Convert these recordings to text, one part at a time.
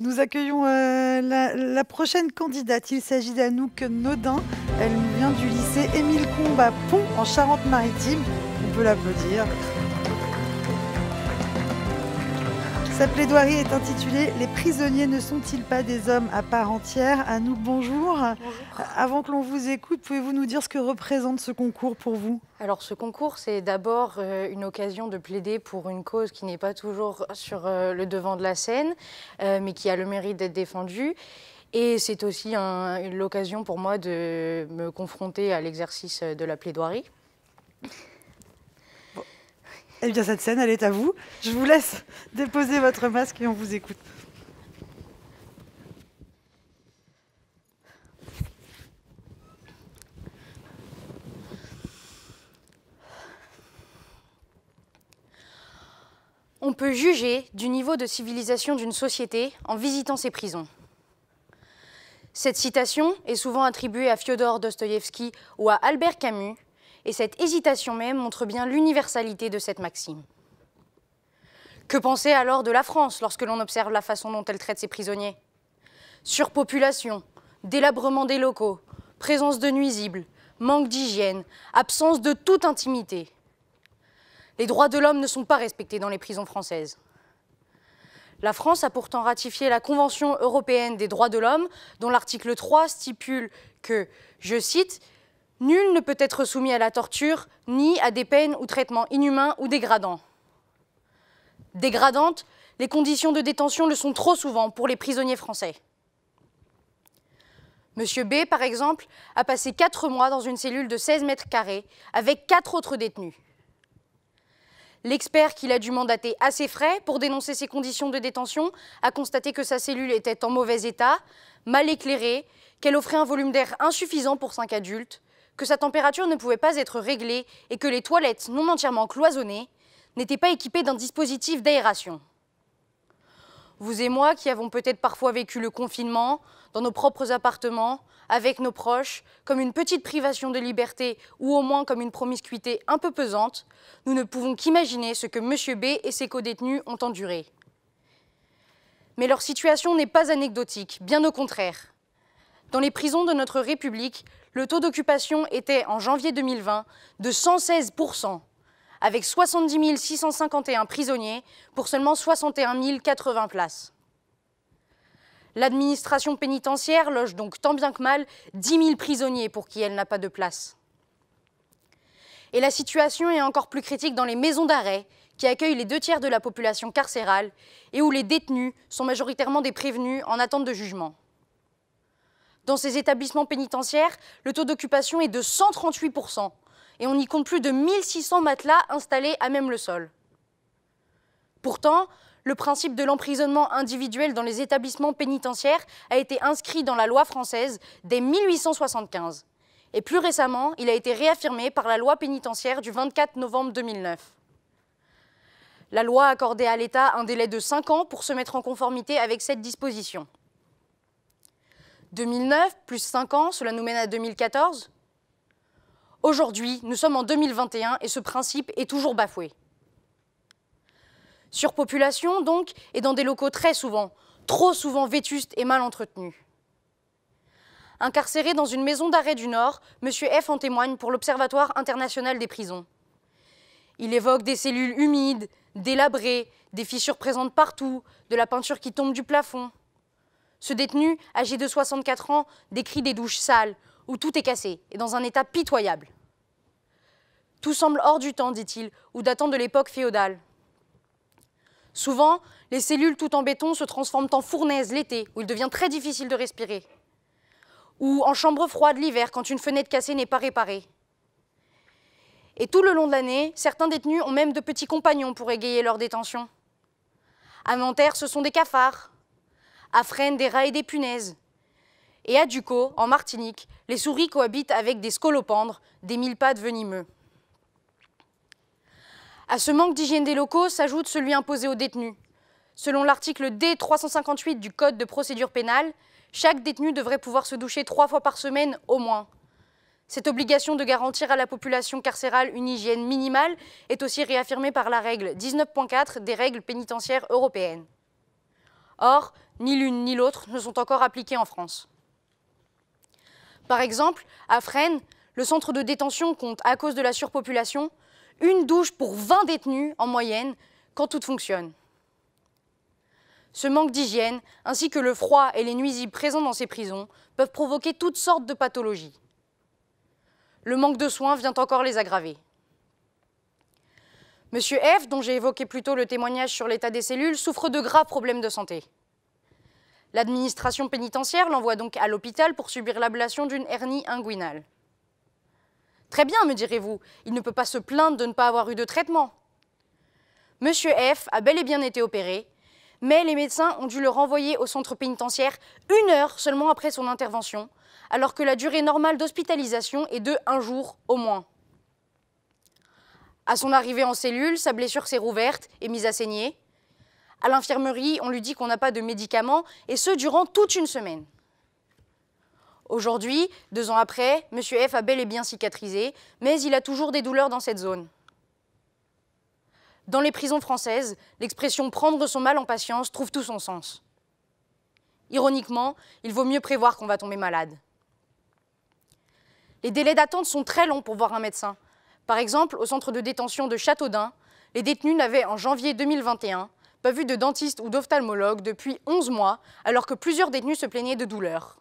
Nous accueillons euh, la, prochaine candidate. Il s'agit d'Anouk Nodin. Elle vient du lycée Émile Combe à Pont en Charente-Maritime. On peut l'applaudir. Sa plaidoirie est intitulée Les prisonniers ne sont-ils pas des hommes à part entière À nous, bonjour. bonjour. Avant que l'on vous écoute, pouvez-vous nous dire ce que représente ce concours pour vous Alors, ce concours, c'est d'abord euh, une occasion de plaider pour une cause qui n'est pas toujours sur euh, le devant de la scène, euh, mais qui a le mérite d'être défendue. Et c'est aussi l'occasion pour moi de me confronter à l'exercice de la plaidoirie. Eh bien, cette scène, elle est à vous. Je vous laisse déposer votre masque et on vous écoute. On peut juger du niveau de civilisation d'une société en visitant ses prisons. Cette citation est souvent attribuée à Fyodor Dostoïevski ou à Albert Camus, et cette hésitation même montre bien l'universalité de cette maxime. Que penser alors de la France lorsque l'on observe la façon dont elle traite ses prisonniers Surpopulation, délabrement des locaux, présence de nuisibles, manque d'hygiène, absence de toute intimité. Les droits de l'homme ne sont pas respectés dans les prisons françaises. La France a pourtant ratifié la Convention européenne des droits de l'homme, dont l'article 3 stipule que, je cite, Nul ne peut être soumis à la torture ni à des peines ou traitements inhumains ou dégradants. Dégradantes, les conditions de détention le sont trop souvent pour les prisonniers français. Monsieur B, par exemple, a passé 4 mois dans une cellule de 16 mètres carrés avec 4 autres détenus. L'expert qu'il a dû mandater à ses frais pour dénoncer ses conditions de détention a constaté que sa cellule était en mauvais état, mal éclairée, qu'elle offrait un volume d'air insuffisant pour cinq adultes, que sa température ne pouvait pas être réglée et que les toilettes non entièrement cloisonnées n'étaient pas équipées d'un dispositif d'aération. Vous et moi qui avons peut-être parfois vécu le confinement dans nos propres appartements, avec nos proches, comme une petite privation de liberté ou au moins comme une promiscuité un peu pesante, nous ne pouvons qu'imaginer ce que M. B et ses codétenus ont enduré. Mais leur situation n'est pas anecdotique, bien au contraire. Dans les prisons de notre République, le taux d'occupation était en janvier 2020 de 116%, avec 70 651 prisonniers pour seulement 61 080 places. L'administration pénitentiaire loge donc tant bien que mal 10 000 prisonniers pour qui elle n'a pas de place. Et la situation est encore plus critique dans les maisons d'arrêt, qui accueillent les deux tiers de la population carcérale et où les détenus sont majoritairement des prévenus en attente de jugement. Dans ces établissements pénitentiaires, le taux d'occupation est de 138%. Et on y compte plus de 1600 matelas installés à même le sol. Pourtant, le principe de l'emprisonnement individuel dans les établissements pénitentiaires a été inscrit dans la loi française dès 1875. Et plus récemment, il a été réaffirmé par la loi pénitentiaire du 24 novembre 2009. La loi accordait à l'État un délai de 5 ans pour se mettre en conformité avec cette disposition. 2009 plus 5 ans, cela nous mène à 2014 Aujourd'hui, nous sommes en 2021 et ce principe est toujours bafoué. Surpopulation, donc, et dans des locaux très souvent, trop souvent vétustes et mal entretenus. Incarcéré dans une maison d'arrêt du Nord, M. F en témoigne pour l'Observatoire international des prisons. Il évoque des cellules humides, délabrées, des fissures présentes partout, de la peinture qui tombe du plafond. Ce détenu, âgé de 64 ans, décrit des douches sales, où tout est cassé et dans un état pitoyable. Tout semble hors du temps, dit-il, ou datant de l'époque féodale. Souvent, les cellules tout en béton se transforment en fournaise l'été, où il devient très difficile de respirer. Ou en chambre froide l'hiver, quand une fenêtre cassée n'est pas réparée. Et tout le long de l'année, certains détenus ont même de petits compagnons pour égayer leur détention. À Nanterre, ce sont des cafards, à Fresnes des rats et des punaises. Et à Ducos, en Martinique, les souris cohabitent avec des scolopendres, des mille venimeux. À ce manque d'hygiène des locaux s'ajoute celui imposé aux détenus. Selon l'article D358 du Code de procédure pénale, chaque détenu devrait pouvoir se doucher trois fois par semaine au moins. Cette obligation de garantir à la population carcérale une hygiène minimale est aussi réaffirmée par la règle 19.4 des règles pénitentiaires européennes. Or, ni l'une ni l'autre ne sont encore appliquées en France. Par exemple, à Fresnes, le centre de détention compte, à cause de la surpopulation, une douche pour 20 détenus en moyenne quand tout fonctionne. Ce manque d'hygiène, ainsi que le froid et les nuisibles présents dans ces prisons, peuvent provoquer toutes sortes de pathologies. Le manque de soins vient encore les aggraver. Monsieur F, dont j'ai évoqué plus tôt le témoignage sur l'état des cellules, souffre de graves problèmes de santé. L'administration pénitentiaire l'envoie donc à l'hôpital pour subir l'ablation d'une hernie inguinale. Très bien, me direz-vous, il ne peut pas se plaindre de ne pas avoir eu de traitement. Monsieur F a bel et bien été opéré, mais les médecins ont dû le renvoyer au centre pénitentiaire une heure seulement après son intervention, alors que la durée normale d'hospitalisation est de un jour au moins. À son arrivée en cellule, sa blessure s'est rouverte et mise à saigner. À l'infirmerie, on lui dit qu'on n'a pas de médicaments, et ce durant toute une semaine. Aujourd'hui, deux ans après, M. F a bel bien cicatrisé, mais il a toujours des douleurs dans cette zone. Dans les prisons françaises, l'expression prendre son mal en patience trouve tout son sens. Ironiquement, il vaut mieux prévoir qu'on va tomber malade. Les délais d'attente sont très longs pour voir un médecin. Par exemple, au centre de détention de Châteaudun, les détenus n'avaient en janvier 2021 pas vu de dentiste ou d'ophtalmologue depuis 11 mois, alors que plusieurs détenus se plaignaient de douleurs.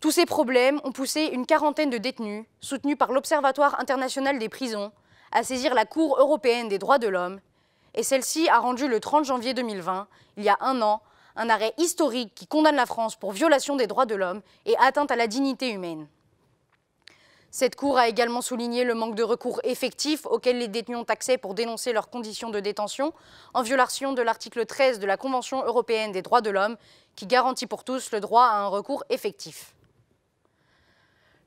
Tous ces problèmes ont poussé une quarantaine de détenus, soutenus par l'Observatoire international des prisons, à saisir la Cour européenne des droits de l'homme, et celle-ci a rendu le 30 janvier 2020, il y a un an, un arrêt historique qui condamne la France pour violation des droits de l'homme et atteinte à la dignité humaine. Cette cour a également souligné le manque de recours effectif auquel les détenus ont accès pour dénoncer leurs conditions de détention, en violation de l'article 13 de la Convention européenne des droits de l'homme, qui garantit pour tous le droit à un recours effectif.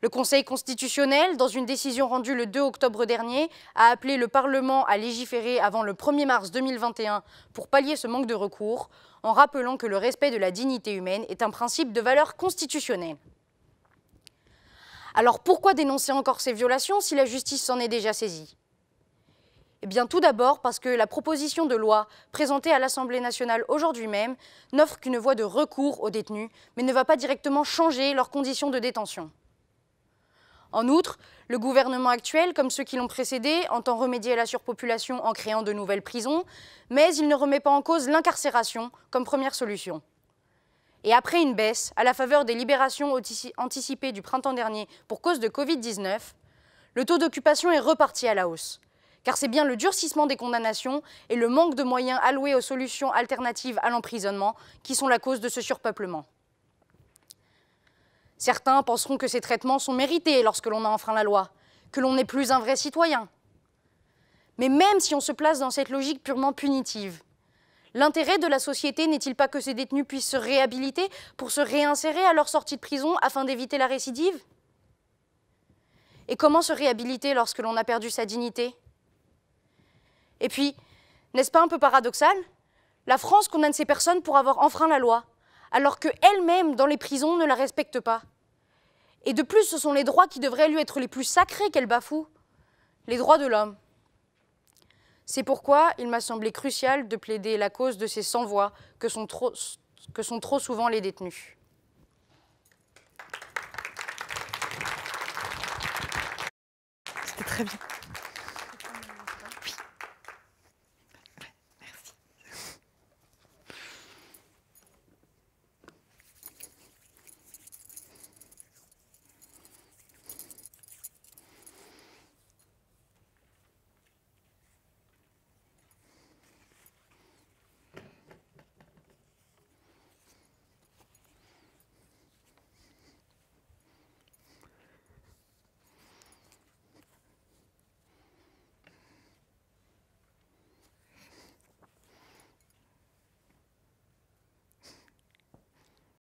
Le Conseil constitutionnel, dans une décision rendue le 2 octobre dernier, a appelé le Parlement à légiférer avant le 1er mars 2021 pour pallier ce manque de recours, en rappelant que le respect de la dignité humaine est un principe de valeur constitutionnelle. Alors pourquoi dénoncer encore ces violations si la justice s'en est déjà saisie eh bien, tout d'abord parce que la proposition de loi présentée à l'Assemblée nationale aujourd'hui même n'offre qu'une voie de recours aux détenus, mais ne va pas directement changer leurs conditions de détention. En outre, le gouvernement actuel, comme ceux qui l'ont précédé, entend remédier à la surpopulation en créant de nouvelles prisons, mais il ne remet pas en cause l'incarcération comme première solution. Et après une baisse, à la faveur des libérations anticipées du printemps dernier pour cause de Covid-19, le taux d'occupation est reparti à la hausse. Car c'est bien le durcissement des condamnations et le manque de moyens alloués aux solutions alternatives à l'emprisonnement qui sont la cause de ce surpeuplement. Certains penseront que ces traitements sont mérités lorsque l'on a enfreint la loi, que l'on n'est plus un vrai citoyen. Mais même si on se place dans cette logique purement punitive, L'intérêt de la société n'est-il pas que ces détenus puissent se réhabiliter pour se réinsérer à leur sortie de prison afin d'éviter la récidive Et comment se réhabiliter lorsque l'on a perdu sa dignité Et puis, n'est-ce pas un peu paradoxal La France condamne ces personnes pour avoir enfreint la loi, alors qu'elle-même, dans les prisons, ne la respecte pas. Et de plus, ce sont les droits qui devraient lui être les plus sacrés qu'elle bafoue, les droits de l'homme. C'est pourquoi il m'a semblé crucial de plaider la cause de ces sans-voix que, sont trop souvent les détenus. très bien.